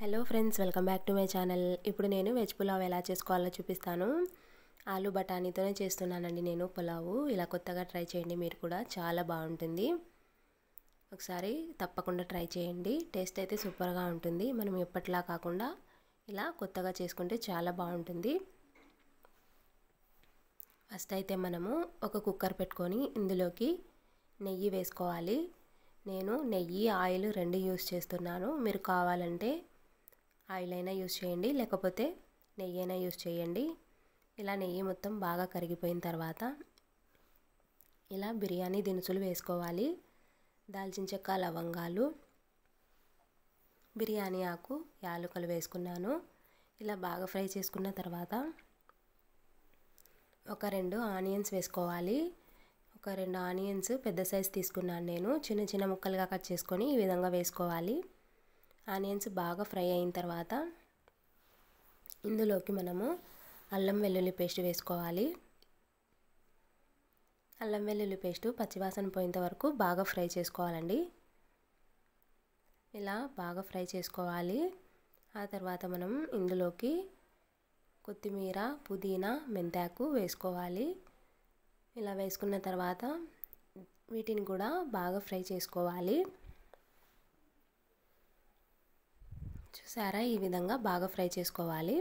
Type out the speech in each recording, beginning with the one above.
hello friends welcome back to my channel ఇప్పుడు నేను veg pulao ఎలా చేసుకోవాలో చూపిస్తాను ఆలు బఠానీతోనే చేస్తున్నానండి నేను పులావు ఇలా కొత్తగా ట్రై చేయండి మీరు కూడా చాలా బాగుంటుంది ఒకసారి తప్పకుండా ట్రై చేయండి టేస్ట్ అయితే సూపర్గా ఉంటుంది మనం ఎప్పట్లా కాకుండా ఇలా కొత్తగా చేసుకుంటే చాలా బాగుంటుంది ఫస్ట్ అయితే మనము ఒక కుక్కర్ పెట్టుకొని ఇందులోకి నెయ్యి వేసుకోవాలి నేను నెయ్యి ఆయిల్ రెండు యూస్ చేస్తున్నాను మీరు కావాలంటే ఆయిల్ అయినా యూస్ చేయండి లేకపోతే నెయ్యి అయినా యూస్ చేయండి ఇలా నెయ్యి మొత్తం బాగా కరిగిపోయిన తర్వాత ఇలా బిర్యానీ దినుసులు వేసుకోవాలి దాల్చిన చెక్క లవంగాలు బిర్యానీ ఆకు యాలకులు వేసుకున్నాను ఇలా బాగా ఫ్రై చేసుకున్న తర్వాత ఒక రెండు ఆనియన్స్ వేసుకోవాలి ఒక రెండు ఆనియన్స్ పెద్ద సైజ్ తీసుకున్నాను నేను చిన్న చిన్న ముక్కలుగా కట్ చేసుకొని ఈ విధంగా వేసుకోవాలి ఆనియన్స్ బాగా ఫ్రై అయిన తర్వాత ఇందులోకి మనము అల్లం వెల్లుల్లి పేస్ట్ వేసుకోవాలి అల్లం వెల్లుల్లి పేస్ట్ పచ్చివాసన పోయేంత వరకు బాగా ఫ్రై చేసుకోవాలండి ఇలా బాగా ఫ్రై చేసుకోవాలి ఆ తర్వాత మనం ఇందులోకి కొత్తిమీర పుదీనా మెంతాకు వేసుకోవాలి ఇలా వేసుకున్న తర్వాత వీటిని కూడా బాగా ఫ్రై చేసుకోవాలి చూసారా ఈ విధంగా బాగా ఫ్రై చేసుకోవాలి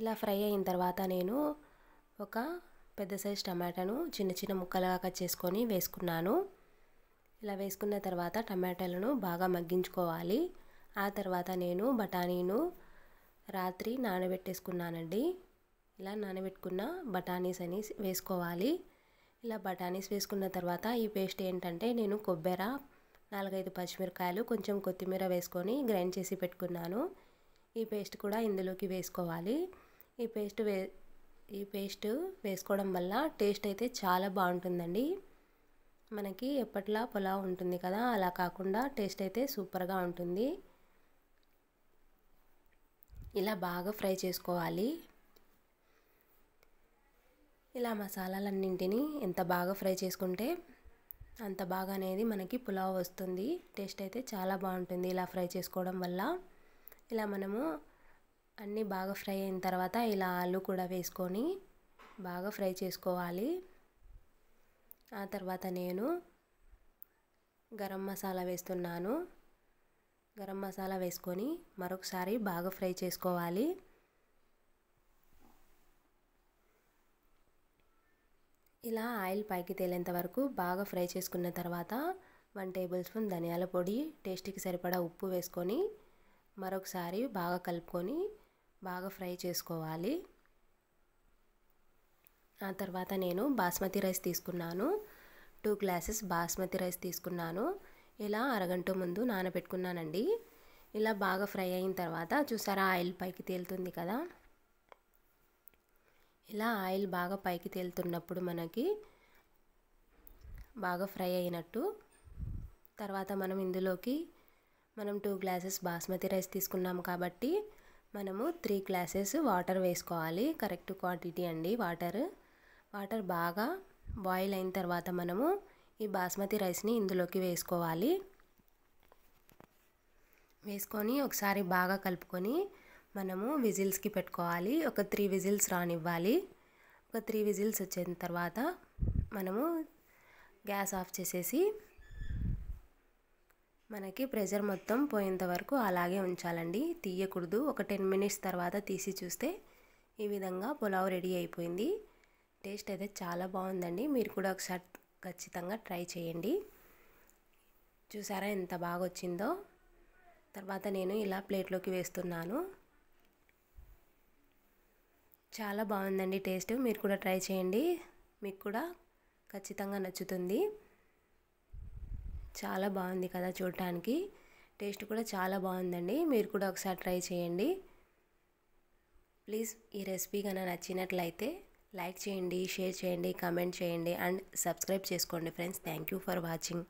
ఇలా ఫ్రై అయిన తర్వాత నేను ఒక పెద్ద సైజ్ టమాటాను చిన్న చిన్న ముక్కలుగా కట్ చేసుకొని వేసుకున్నాను ఇలా వేసుకున్న తర్వాత టమాటాలను బాగా మగ్గించుకోవాలి ఆ తర్వాత నేను బఠానీను రాత్రి నానబెట్టేసుకున్నానండి ఇలా నానబెట్టుకున్న బఠానీస్ అని వేసుకోవాలి ఇలా బఠానీస్ వేసుకున్న తర్వాత ఈ పేస్ట్ ఏంటంటే నేను కొబ్బెర నాలుగైదు పచ్చిమిరకాయలు కొంచెం కొత్తిమీర వేసుకొని గ్రైండ్ చేసి పెట్టుకున్నాను ఈ పేస్ట్ కూడా ఇందులోకి వేసుకోవాలి ఈ పేస్ట్ వే ఈ పేస్ట్ వేసుకోవడం వల్ల టేస్ట్ అయితే చాలా బాగుంటుందండి మనకి ఎప్పట్లా పులావ్ ఉంటుంది కదా అలా కాకుండా టేస్ట్ అయితే సూపర్గా ఉంటుంది ఇలా బాగా ఫ్రై చేసుకోవాలి ఇలా మసాలాలన్నింటినీ ఎంత బాగా ఫ్రై చేసుకుంటే అంత బాగా అనేది మనకి పులావ్ వస్తుంది టేస్ట్ అయితే చాలా బాగుంటుంది ఇలా ఫ్రై చేసుకోవడం వల్ల ఇలా మనము అన్నీ బాగా ఫ్రై అయిన తర్వాత ఇలా ఆలు కూడా వేసుకొని బాగా ఫ్రై చేసుకోవాలి ఆ తర్వాత నేను గరం మసాలా వేస్తున్నాను గరం మసాలా వేసుకొని మరొకసారి బాగా ఫ్రై చేసుకోవాలి ఇలా ఆయిల్ పైకి తేలేంత వరకు బాగా ఫ్రై చేసుకున్న తర్వాత వన్ టేబుల్ స్పూన్ ధనియాల పొడి టేస్ట్కి సరిపడా ఉప్పు వేసుకొని మరొకసారి బాగా కలుపుకొని బాగా ఫ్రై చేసుకోవాలి ఆ తర్వాత నేను బాస్మతి రైస్ తీసుకున్నాను టూ గ్లాసెస్ బాస్మతి రైస్ తీసుకున్నాను ఇలా అరగంట ముందు నానబెట్టుకున్నానండి ఇలా బాగా ఫ్రై అయిన తర్వాత చూసారా ఆయిల్ పైకి తేలుతుంది కదా ఇలా ఆయిల్ బాగా పైకి తేలుతున్నప్పుడు మనకి బాగా ఫ్రై అయినట్టు తర్వాత మనం ఇందులోకి మనం టూ గ్లాసెస్ బాస్మతి రైస్ తీసుకున్నాము కాబట్టి మనము త్రీ గ్లాసెస్ వాటర్ వేసుకోవాలి కరెక్ట్ క్వాంటిటీ అండి వాటర్ వాటర్ బాగా బాయిల్ అయిన తర్వాత మనము ఈ బాస్మతి రైస్ని ఇందులోకి వేసుకోవాలి వేసుకొని ఒకసారి బాగా కలుపుకొని మనము విజిల్స్కి పెట్టుకోవాలి ఒక త్రీ విజిల్స్ రానివ్వాలి ఒక త్రీ విజిల్స్ వచ్చిన తర్వాత మనము గ్యాస్ ఆఫ్ చేసేసి మనకి ప్రెషర్ మొత్తం పోయేంత వరకు అలాగే ఉంచాలండి తీయకూడదు ఒక టెన్ మినిట్స్ తర్వాత తీసి చూస్తే ఈ విధంగా పులావ్ రెడీ అయిపోయింది టేస్ట్ అయితే చాలా బాగుందండి మీరు కూడా ఒకసారి ఖచ్చితంగా ట్రై చేయండి చూసారా ఎంత బాగా వచ్చిందో తర్వాత నేను ఇలా ప్లేట్లోకి వేస్తున్నాను చాలా బాగుందండి టేస్ట్ మీరు కూడా ట్రై చేయండి మీకు కూడా ఖచ్చితంగా నచ్చుతుంది చాలా బాగుంది కదా చూడటానికి టేస్ట్ కూడా చాలా బాగుందండి మీరు కూడా ఒకసారి ట్రై చేయండి ప్లీజ్ ఈ రెసిపీ కన్నా నచ్చినట్లయితే లైక్ చేయండి షేర్ చేయండి కమెంట్ చేయండి అండ్ సబ్స్క్రైబ్ చేసుకోండి friends thank you for watching